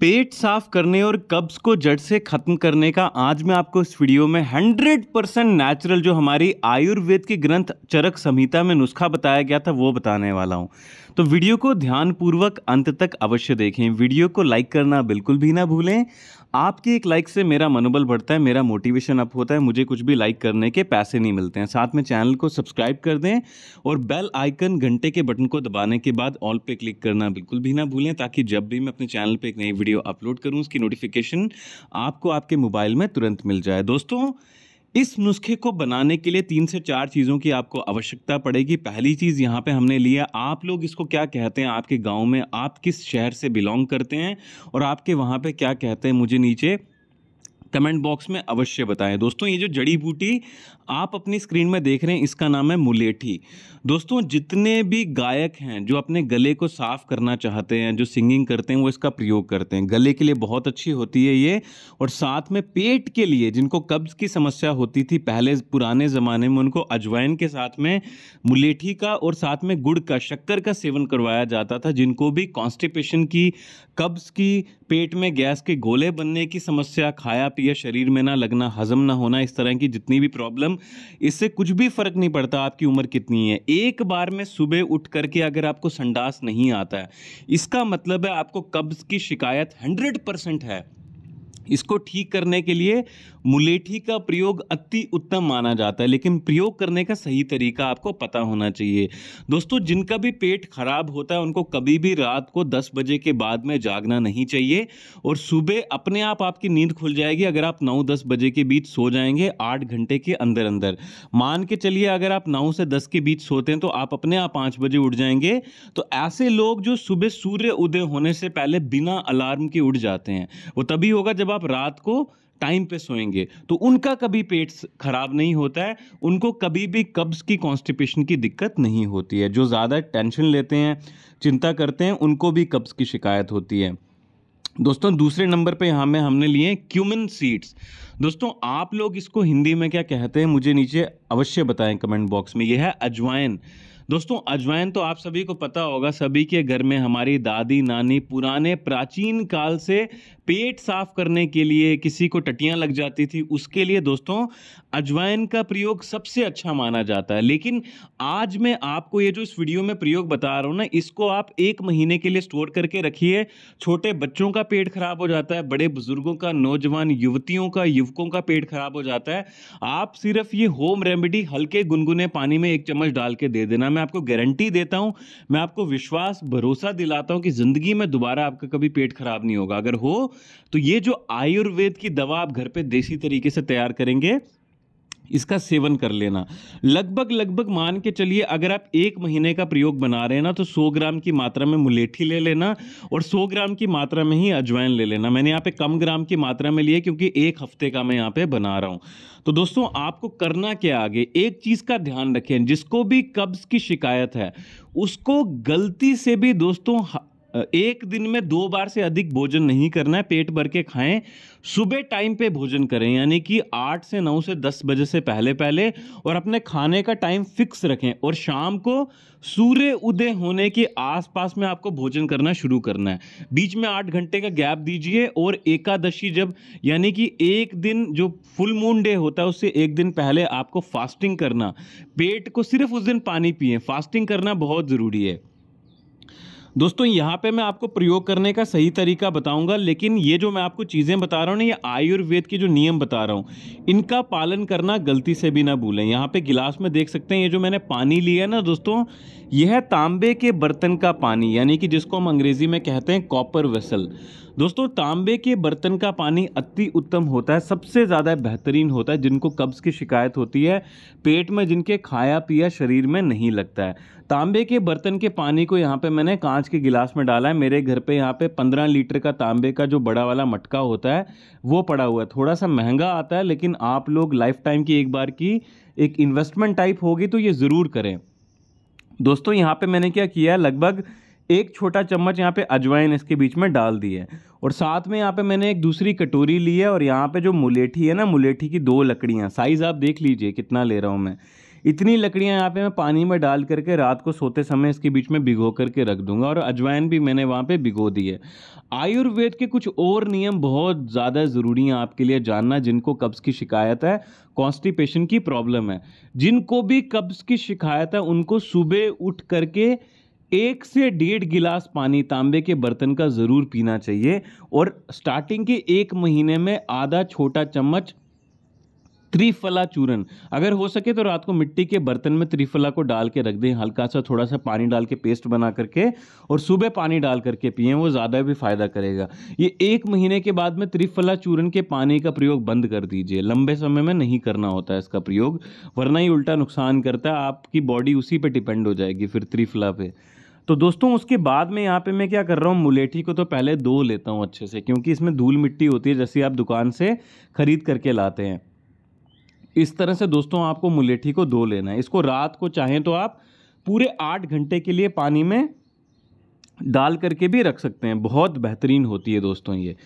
पेट साफ करने और कब्ज को जड़ से खत्म करने का आज मैं आपको इस वीडियो में 100 परसेंट नेचुरल जो हमारी आयुर्वेद के ग्रंथ चरक संहिता में नुस्खा बताया गया था वो बताने वाला हूँ तो वीडियो को ध्यानपूर्वक अंत तक अवश्य देखें वीडियो को लाइक करना बिल्कुल भी ना भूलें आपकी एक लाइक से मेरा मनोबल बढ़ता है मेरा मोटिवेशन अप होता है मुझे कुछ भी लाइक करने के पैसे नहीं मिलते हैं साथ में चैनल को सब्सक्राइब कर दें और बेल आइकन घंटे के बटन को दबाने के बाद ऑल पे क्लिक करना बिल्कुल भी ना भूलें ताकि जब भी मैं अपने चैनल पर एक नई वीडियो अपलोड करूँ उसकी नोटिफिकेशन आपको आपके मोबाइल में तुरंत मिल जाए दोस्तों इस नुस्खे को बनाने के लिए तीन से चार चीज़ों की आपको आवश्यकता पड़ेगी पहली चीज़ यहाँ पे हमने लिया आप लोग इसको क्या कहते हैं आपके गांव में आप किस शहर से बिलोंग करते हैं और आपके वहाँ पे क्या कहते हैं मुझे नीचे कमेंट बॉक्स में अवश्य बताएं दोस्तों ये जो जड़ी बूटी आप अपनी स्क्रीन में देख रहे हैं इसका नाम है मुलेठी दोस्तों जितने भी गायक हैं जो अपने गले को साफ करना चाहते हैं जो सिंगिंग करते हैं वो इसका प्रयोग करते हैं गले के लिए बहुत अच्छी होती है ये और साथ में पेट के लिए जिनको कब्ज़ की समस्या होती थी पहले पुराने ज़माने में उनको अजवाइन के साथ में मुलेठी का और साथ में गुड़ का शक्कर का सेवन करवाया जाता था जिनको भी कॉन्स्टिपेशन की कब्ज़ की पेट में गैस के गोले बनने की समस्या खाया मोटापट या शरीर में ना लगना हजम ना होना इस तरह की जितनी भी प्रॉब्लम इससे कुछ भी फ़र्क नहीं पड़ता आपकी उम्र कितनी है एक बार में सुबह उठ करके अगर आपको संडास नहीं आता है इसका मतलब है आपको कब्ज़ की शिकायत हंड्रेड परसेंट है इसको ठीक करने के लिए मुलेठी का प्रयोग अति उत्तम माना जाता है लेकिन प्रयोग करने का सही तरीका आपको पता होना चाहिए दोस्तों जिनका भी पेट खराब होता है उनको कभी भी रात को 10 बजे के बाद में जागना नहीं चाहिए और सुबह अपने आप आपकी नींद खुल जाएगी अगर आप 9-10 बजे के बीच सो जाएंगे 8 घंटे के अंदर अंदर मान के चलिए अगर आप नौ से दस के बीच सोते हैं तो आप अपने आप पाँच बजे उठ जाएंगे तो ऐसे लोग जो सुबह सूर्य उदय होने से पहले बिना अलार्म के उठ जाते हैं वो तभी होगा जब जब आप रात को टाइम पे सोएंगे तो उनका कभी पेट खराब नहीं होता है उनको कभी भी कब्ज़ की कॉन्स्टिपेशन की दिक्कत नहीं होती है जो ज़्यादा टेंशन लेते हैं चिंता करते हैं उनको भी कब्ज़ की शिकायत होती है दोस्तों दूसरे नंबर पे यहाँ में हमने लिए क्यूमिन सीड्स दोस्तों आप लोग इसको हिंदी में क्या कहते हैं मुझे नीचे अवश्य बताएं कमेंट बॉक्स में यह है अजवाइन दोस्तों अजवाइन तो आप सभी को पता होगा सभी के घर में हमारी दादी नानी पुराने प्राचीन काल से पेट साफ करने के लिए किसी को टटियाँ लग जाती थी उसके लिए दोस्तों अजवाइन का प्रयोग सबसे अच्छा माना जाता है लेकिन आज मैं आपको ये जो इस वीडियो में प्रयोग बता रहा हूँ ना इसको आप एक महीने के लिए स्टोर करके रखिए छोटे बच्चों का पेट खराब हो जाता है बड़े बुजुर्गों का नौजवान युवतियों का युवकों का पेट खराब हो जाता है आप सिर्फ ये होम रेमेडी हल्के गुनगुने पानी में एक चम्मच डाल के दे देना मैं आपको गारंटी देता हूँ मैं आपको विश्वास भरोसा दिलाता हूँ कि ज़िंदगी में दोबारा आपका कभी पेट खराब नहीं होगा अगर हो तो ये जो आयुर्वेद की दवा आप घर पे देसी तरीके से तैयार करेंगे इसका सेवन कर लेना लगभग लगभग मान के चलिए अगर आप एक महीने का प्रयोग बना रहे हैं ना तो 100 ग्राम की मात्रा में मुलेठी ले लेना और 100 ग्राम की मात्रा में ही अजवाइन ले लेना मैंने यहाँ पे कम ग्राम की मात्रा में लिया क्योंकि एक हफ्ते का मैं यहाँ पे बना रहा हूँ तो दोस्तों आपको करना क्या आगे एक चीज़ का ध्यान रखें जिसको भी कब्ज़ की शिकायत है उसको गलती से भी दोस्तों एक दिन में दो बार से अधिक भोजन नहीं करना है पेट भर के खाएं सुबह टाइम पे भोजन करें यानी कि आठ से नौ से दस बजे से पहले पहले और अपने खाने का टाइम फिक्स रखें और शाम को सूर्य उदय होने के आसपास में आपको भोजन करना शुरू करना है बीच में आठ घंटे का गैप दीजिए और एकादशी जब यानी कि एक दिन जो फुल मून डे होता है उससे एक दिन पहले आपको फास्टिंग करना पेट को सिर्फ उस दिन पानी पिए फास्टिंग करना बहुत ज़रूरी है दोस्तों यहाँ पे मैं आपको प्रयोग करने का सही तरीका बताऊंगा लेकिन ये जो मैं आपको चीज़ें बता रहा हूँ ना ये आयुर्वेद के जो नियम बता रहा हूँ इनका पालन करना गलती से भी ना भूलें यहाँ पे गिलास में देख सकते हैं ये जो मैंने पानी लिया है ना दोस्तों यह है तांबे के बर्तन का पानी यानी कि जिसको हम अंग्रेज़ी में कहते हैं कॉपर वेसल दोस्तों तांबे के बर्तन का पानी अति उत्तम होता है सबसे ज़्यादा बेहतरीन होता है जिनको कब्ज़ की शिकायत होती है पेट में जिनके खाया पिया शरीर में नहीं लगता है तांबे के बर्तन के पानी को यहाँ पे मैंने कांच के गिलास में डाला है मेरे घर पे यहाँ पे पंद्रह लीटर का तांबे का जो बड़ा वाला मटका होता है वो पड़ा हुआ है थोड़ा सा महंगा आता है लेकिन आप लोग लाइफ टाइम की एक बार की एक इन्वेस्टमेंट टाइप होगी तो ये ज़रूर करें दोस्तों यहाँ पर मैंने क्या किया है लगभग एक छोटा चम्मच यहाँ पे अजवाइन इसके बीच में डाल दी है और साथ में यहाँ पे मैंने एक दूसरी कटोरी ली है और यहाँ पे जो मुलेठी है ना मुलेठी की दो लकड़ियाँ साइज़ आप देख लीजिए कितना ले रहा हूँ मैं इतनी लकड़ियाँ यहाँ पे मैं पानी में डाल करके रात को सोते समय इसके बीच में भिगो करके रख दूंगा और अजवाइन भी मैंने वहाँ पे भिगो दी है आयुर्वेद के कुछ और नियम बहुत ज़्यादा ज़रूरी हैं आपके लिए जानना जिनको कब्ज़ की शिकायत है कॉन्स्टिपेशन की प्रॉब्लम है जिनको भी कब्ज़ की शिकायत है उनको सुबह उठ करके एक से डेढ़ गिलास पानी तांबे के बर्तन का ज़रूर पीना चाहिए और स्टार्टिंग के एक महीने में आधा छोटा चम्मच त्रिफला चूरन अगर हो सके तो रात को मिट्टी के बर्तन में त्रिफला को डाल के रख दें हल्का सा थोड़ा सा पानी डाल के पेस्ट बना करके और सुबह पानी डाल करके पिए वो ज़्यादा भी फायदा करेगा ये एक महीने के बाद में त्रिफला चूरन के पानी का प्रयोग बंद कर दीजिए लंबे समय में नहीं करना होता है इसका प्रयोग वरना ही उल्टा नुकसान करता है आपकी बॉडी उसी पर डिपेंड हो जाएगी फिर त्रिफला पे तो दोस्तों उसके बाद में यहाँ पे मैं क्या कर रहा हूँ मुलेठी को तो पहले दो लेता हूँ अच्छे से क्योंकि इसमें धूल मिट्टी होती है जैसे आप दुकान से खरीद करके लाते हैं इस तरह से दोस्तों आपको मुलेठी को धो लेना है इसको रात को चाहें तो आप पूरे आठ घंटे के लिए पानी में डाल करके भी रख सकते हैं बहुत बेहतरीन होती है दोस्तों ये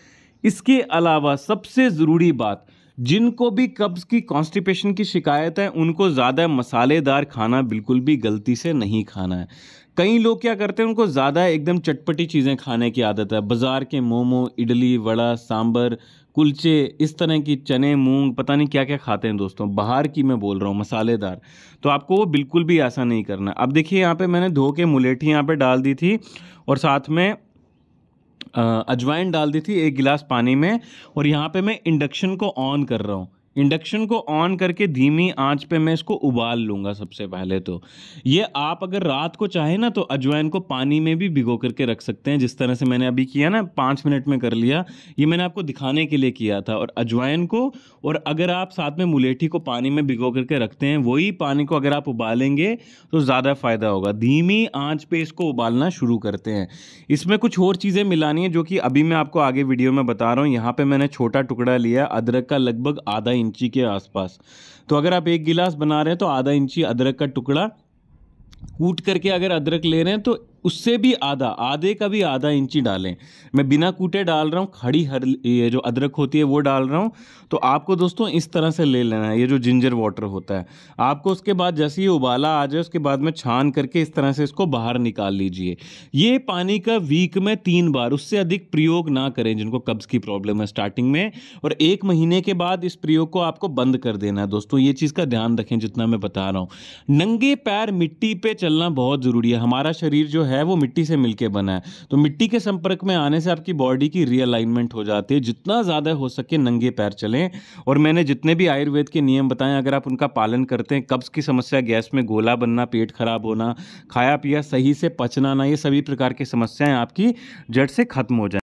इसके अलावा सबसे ज़रूरी बात जिनको भी कब्ज़ की कॉन्स्टिपेशन की शिकायत है उनको ज़्यादा मसालेदार खाना बिल्कुल भी गलती से नहीं खाना है कई लोग क्या करते हैं उनको ज़्यादा एकदम चटपटी चीज़ें खाने की आदत है बाज़ार के मोमो इडली वड़ा सांभर कुलचे इस तरह की चने मूंग पता नहीं क्या क्या खाते हैं दोस्तों बाहर की मैं बोल रहा हूँ मसालेदार तो आपको वो बिल्कुल भी ऐसा नहीं करना अब देखिए यहाँ पे मैंने धो के मुलेठी यहाँ पे डाल दी थी और साथ में अजवाइन डाल दी थी एक गिलास पानी में और यहाँ पे मैं इंडक्शन को ऑन कर रहा हूँ इंडक्शन को ऑन करके धीमी आंच पे मैं इसको उबाल लूँगा सबसे पहले तो ये आप अगर रात को चाहें ना तो अजवाइन को पानी में भी भिगो करके रख सकते हैं जिस तरह से मैंने अभी किया ना पाँच मिनट में कर लिया ये मैंने आपको दिखाने के लिए किया था और अजवाइन को और अगर आप साथ में मुलेठी को पानी में भिगो करके रखते हैं वही पानी को अगर आप उबालेंगे तो ज़्यादा फ़ायदा होगा धीमी आँच पर इसको उबालना शुरू करते हैं इसमें कुछ और चीज़ें मिलानी है जो कि अभी मैं आपको आगे वीडियो में बता रहा हूँ यहाँ पर मैंने छोटा टुकड़ा लिया अदरक का लगभग आधा इंची के आसपास तो अगर आप एक गिलास बना रहे हैं तो आधा इंची अदरक का टुकड़ा कूट करके अगर अदरक ले रहे हैं तो उससे भी आधा आधे का भी आधा इंची डालें मैं बिना कूटे डाल रहा हूँ खड़ी हर ये जो अदरक होती है वो डाल रहा हूँ तो आपको दोस्तों इस तरह से ले लेना है ये जो जिंजर वाटर होता है आपको उसके बाद जैसे ही उबाला आ जाए उसके बाद में छान करके इस तरह से इसको बाहर निकाल लीजिए ये पानी का वीक में तीन बार उससे अधिक प्रयोग ना करें जिनको कब्ज़ की प्रॉब्लम है स्टार्टिंग में और एक महीने के बाद इस प्रयोग को आपको बंद कर देना है दोस्तों ये चीज़ का ध्यान रखें जितना मैं बता रहा हूँ नंगे पैर मिट्टी पे चलना बहुत ज़रूरी है हमारा शरीर जो है है वो मिट्टी से मिलके बना है तो मिट्टी के संपर्क में आने से आपकी बॉडी की रीअलाइनमेंट हो जाती है जितना ज़्यादा हो सके नंगे पैर चलें और मैंने जितने भी आयुर्वेद के नियम बताएं अगर आप उनका पालन करते हैं कब्ज़ की समस्या गैस में गोला बनना पेट खराब होना खाया पिया सही से पचना ना ये सभी प्रकार की समस्याएँ आपकी जड़ से खत्म हो जाए